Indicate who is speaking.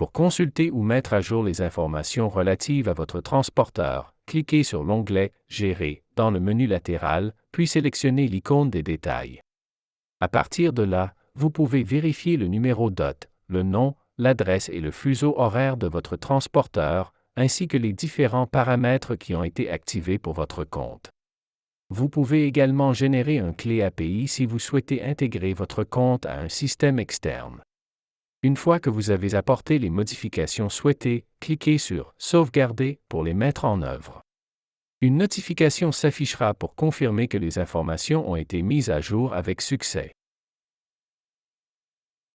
Speaker 1: Pour consulter ou mettre à jour les informations relatives à votre transporteur, cliquez sur l'onglet Gérer dans le menu latéral, puis sélectionnez l'icône des détails. À partir de là, vous pouvez vérifier le numéro DOT, le nom, l'adresse et le fuseau horaire de votre transporteur, ainsi que les différents paramètres qui ont été activés pour votre compte. Vous pouvez également générer un clé API si vous souhaitez intégrer votre compte à un système externe. Une fois que vous avez apporté les modifications souhaitées, cliquez sur Sauvegarder pour les mettre en œuvre. Une notification s'affichera pour confirmer que les informations ont été mises à jour avec succès.